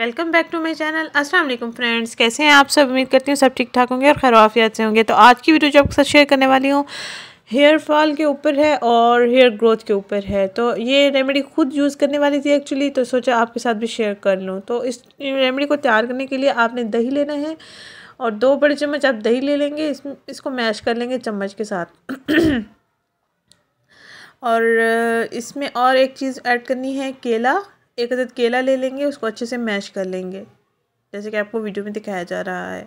welcome back to my channel अस्सलाम वालेकुम friends कैसे हैं आप सब उम्मीद करती हूँ सब ठीक ठाक होंगे और खैरवाफियत से होंगे तो आज की वीडियो जो आपके साथ शेयर करने वाली हूँ हेयर फॉल के ऊपर है और हेयर ग्रोथ के ऊपर है तो ये रेमेडी खुद यूज़ करने वाली थी एक्चुअली तो सोचा आपके साथ भी शेयर कर लूँ तो इस रेमेडी को तैयार करने के लिए आपने दही लेना है और दो बड़े चम्मच आप दही ले लेंगे इस, इसको मैश कर लेंगे चम्मच के साथ और इसमें और एक चीज़ ऐड करनी है केला एक अदद केला ले लेंगे उसको अच्छे से मैश कर लेंगे जैसे कि आपको वीडियो में दिखाया जा रहा है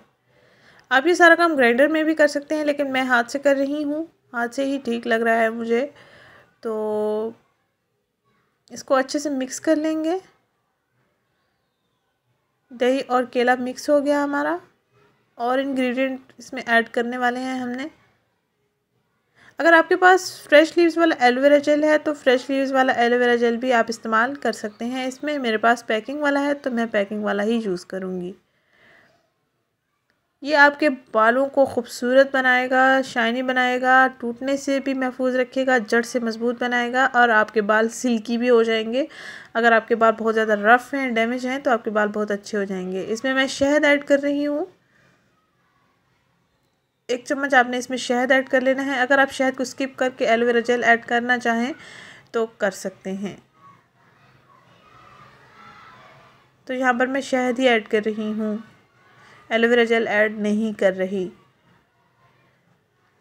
आप ये सारा काम ग्राइंडर में भी कर सकते हैं लेकिन मैं हाथ से कर रही हूँ हाथ से ही ठीक लग रहा है मुझे तो इसको अच्छे से मिक्स कर लेंगे दही और केला मिक्स हो गया हमारा और इंग्रेडिएंट इसमें ऐड करने वाले हैं हमने अगर आपके पास फ्रेश लीव्स वाला एलोवेरा जेल है तो फ्रेश लीव्स वाला एलोवेरा जेल भी आप इस्तेमाल कर सकते हैं इसमें मेरे पास पैकिंग वाला है तो मैं पैकिंग वाला ही यूज़ करूँगी ये आपके बालों को खूबसूरत बनाएगा शाइनी बनाएगा टूटने से भी महफूज रखेगा जड़ से मज़बूत बनाएगा और आपके बाल सिल्की भी हो जाएंगे अगर आपके बाल बहुत ज़्यादा रफ़ हैं डैमेज हैं तो आपके बाल बहुत अच्छे हो जाएंगे इसमें मैं शहद ऐड कर रही हूँ एक चम्मच आपने इसमें शहद ऐड कर लेना है अगर आप शहद को स्किप करके एलोवेरा जेल ऐड करना चाहें तो कर सकते हैं तो यहाँ पर मैं शहद ही ऐड कर रही हूँ एलोवेरा जेल ऐड नहीं कर रही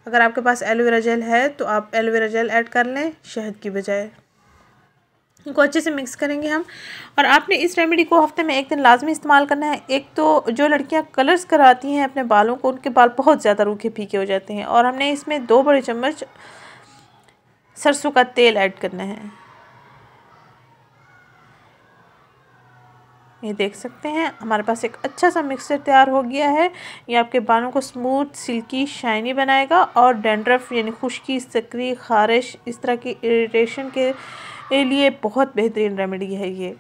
अगर आपके पास एलोवेरा जेल है तो आप एलोवेरा जेल ऐड कर लें शहद की बजाय इनको अच्छे से मिक्स करेंगे हम और आपने इस रेमेडी को हफ्ते में एक दिन लाजमी इस्तेमाल करना है एक तो जो लड़कियां कलर्स कराती हैं अपने बालों को उनके बाल बहुत ज़्यादा रूखे फीके हो जाते हैं और हमने इसमें दो बड़े चम्मच सरसों का तेल ऐड करना है ये देख सकते हैं हमारे पास एक अच्छा सा मिक्सचर तैयार हो गया है ये आपके बालों को स्मूथ सिल्की शाइनी बनाएगा और डेंड्रफ यानी खुश्की सक्री खारिश इस तरह की इरिटेशन के लिए बहुत बेहतरीन रेमेडी है ये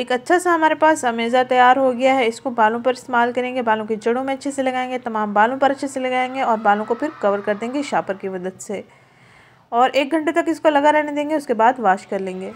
एक अच्छा सा हमारे पास अमेज़ा तैयार हो गया है इसको बालों पर इस्तेमाल करेंगे बालों की जड़ों में अच्छे से लगाएंगे तमाम बालों पर अच्छे से लगाएंगे और बालों को फिर कवर कर देंगे शापर की मदद से और एक घंटे तक इसको लगा रहने देंगे उसके बाद वाश कर लेंगे